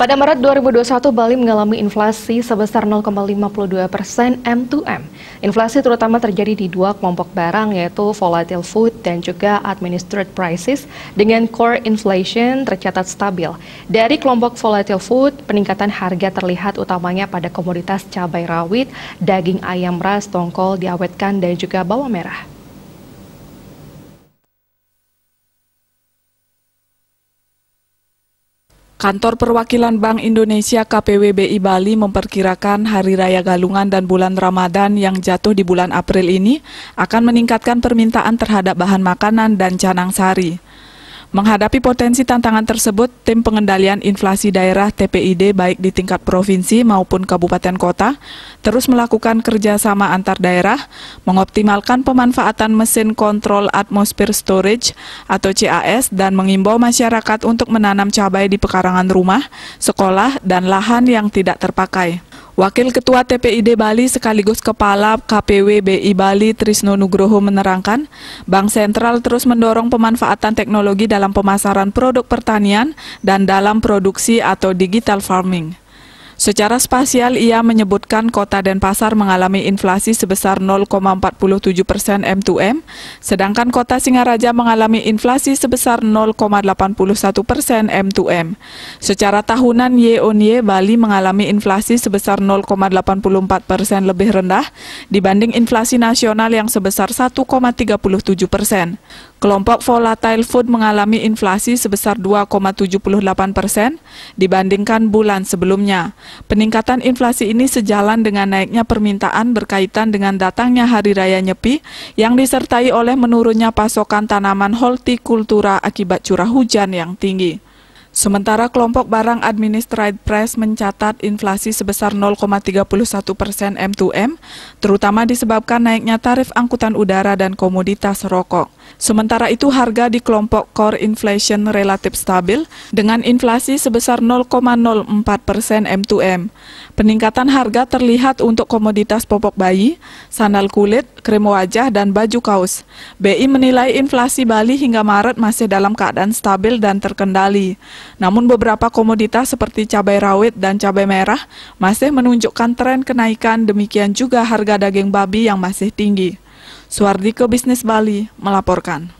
Pada Maret 2021, Bali mengalami inflasi sebesar 0,52 persen M2M. Inflasi terutama terjadi di dua kelompok barang, yaitu volatile food dan juga administered prices, dengan core inflation tercatat stabil. Dari kelompok volatile food, peningkatan harga terlihat utamanya pada komoditas cabai rawit, daging ayam ras, tongkol, diawetkan, dan juga bawang merah. Kantor Perwakilan Bank Indonesia KPWBI Bali memperkirakan Hari Raya Galungan dan bulan Ramadan yang jatuh di bulan April ini akan meningkatkan permintaan terhadap bahan makanan dan canang sari. Menghadapi potensi tantangan tersebut, tim pengendalian inflasi daerah TPID baik di tingkat provinsi maupun kabupaten kota terus melakukan kerjasama antar daerah, mengoptimalkan pemanfaatan mesin kontrol atmosfer storage atau CAS dan mengimbau masyarakat untuk menanam cabai di pekarangan rumah, sekolah, dan lahan yang tidak terpakai. Wakil Ketua TPID Bali sekaligus Kepala KPW BI Bali Trisno Nugroho menerangkan, Bank Sentral terus mendorong pemanfaatan teknologi dalam pemasaran produk pertanian dan dalam produksi atau digital farming. Secara spasial, ia menyebutkan kota Denpasar mengalami inflasi sebesar 0,47 persen M2M, sedangkan kota Singaraja mengalami inflasi sebesar 0,81 persen M2M. Secara tahunan, Y on Bali mengalami inflasi sebesar 0,84 persen lebih rendah dibanding inflasi nasional yang sebesar 1,37 persen. Kelompok volatile food mengalami inflasi sebesar 2,78 persen dibandingkan bulan sebelumnya. Peningkatan inflasi ini sejalan dengan naiknya permintaan berkaitan dengan datangnya Hari Raya Nyepi yang disertai oleh menurunnya pasokan tanaman kultura akibat curah hujan yang tinggi. Sementara kelompok barang Administrate Press mencatat inflasi sebesar 0,31 persen M2M, terutama disebabkan naiknya tarif angkutan udara dan komoditas rokok. Sementara itu harga di kelompok core inflation relatif stabil dengan inflasi sebesar 0,04 persen M2M. Peningkatan harga terlihat untuk komoditas popok bayi, sandal kulit, krim wajah, dan baju kaos. BI menilai inflasi Bali hingga Maret masih dalam keadaan stabil dan terkendali. Namun beberapa komoditas seperti cabai rawit dan cabai merah masih menunjukkan tren kenaikan demikian juga harga daging babi yang masih tinggi. Suwardiko ke Bisnis Bali melaporkan.